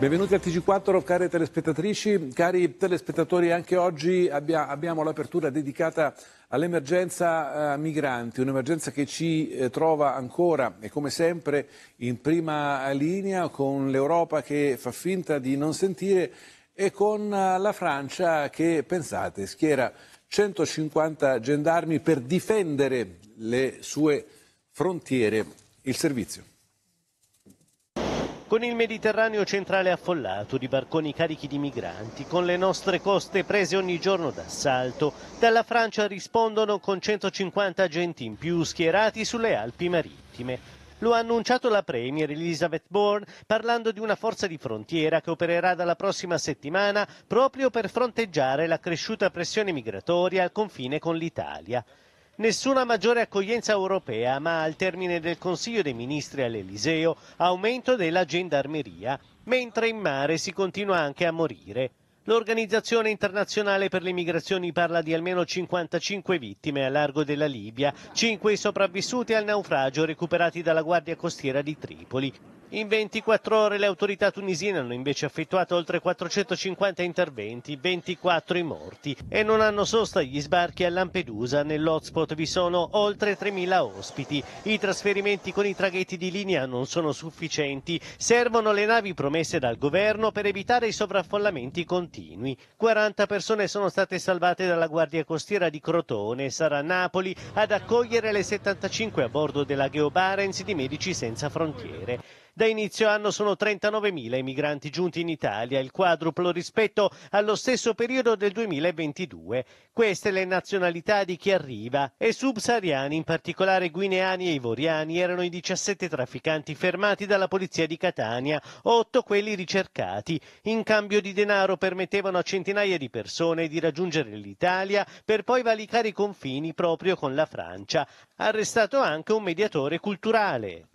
Benvenuti al TG4, care telespettatrici, cari telespettatori, anche oggi abbia, abbiamo l'apertura dedicata all'emergenza eh, migranti, un'emergenza che ci eh, trova ancora e come sempre in prima linea con l'Europa che fa finta di non sentire e con eh, la Francia che, pensate, schiera 150 gendarmi per difendere le sue frontiere. Il servizio con il Mediterraneo centrale affollato di barconi carichi di migranti, con le nostre coste prese ogni giorno d'assalto, dalla Francia rispondono con 150 agenti in più schierati sulle Alpi marittime. Lo ha annunciato la Premier Elizabeth Bourne parlando di una forza di frontiera che opererà dalla prossima settimana proprio per fronteggiare la cresciuta pressione migratoria al confine con l'Italia. Nessuna maggiore accoglienza europea, ma al termine del Consiglio dei Ministri all'Eliseo aumento della gendarmeria, mentre in mare si continua anche a morire. L'Organizzazione internazionale per le migrazioni parla di almeno 55 vittime a largo della Libia, 5 sopravvissuti al naufragio recuperati dalla Guardia Costiera di Tripoli. In 24 ore le autorità tunisine hanno invece effettuato oltre 450 interventi, 24 i morti e non hanno sosta gli sbarchi a Lampedusa. Nell'hotspot vi sono oltre 3.000 ospiti. I trasferimenti con i traghetti di linea non sono sufficienti. Servono le navi promesse dal governo per evitare i sovraffollamenti continui. 40 persone sono state salvate dalla Guardia Costiera di Crotone. Sarà Napoli ad accogliere le 75 a bordo della Geo Barents di Medici Senza Frontiere. Da inizio anno sono 39.000 i migranti giunti in Italia, il quadruplo rispetto allo stesso periodo del 2022. Queste le nazionalità di chi arriva e subsahariani, in particolare guineani e ivoriani, erano i 17 trafficanti fermati dalla polizia di Catania, 8 quelli ricercati. In cambio di denaro permettevano a centinaia di persone di raggiungere l'Italia per poi valicare i confini proprio con la Francia. Arrestato anche un mediatore culturale.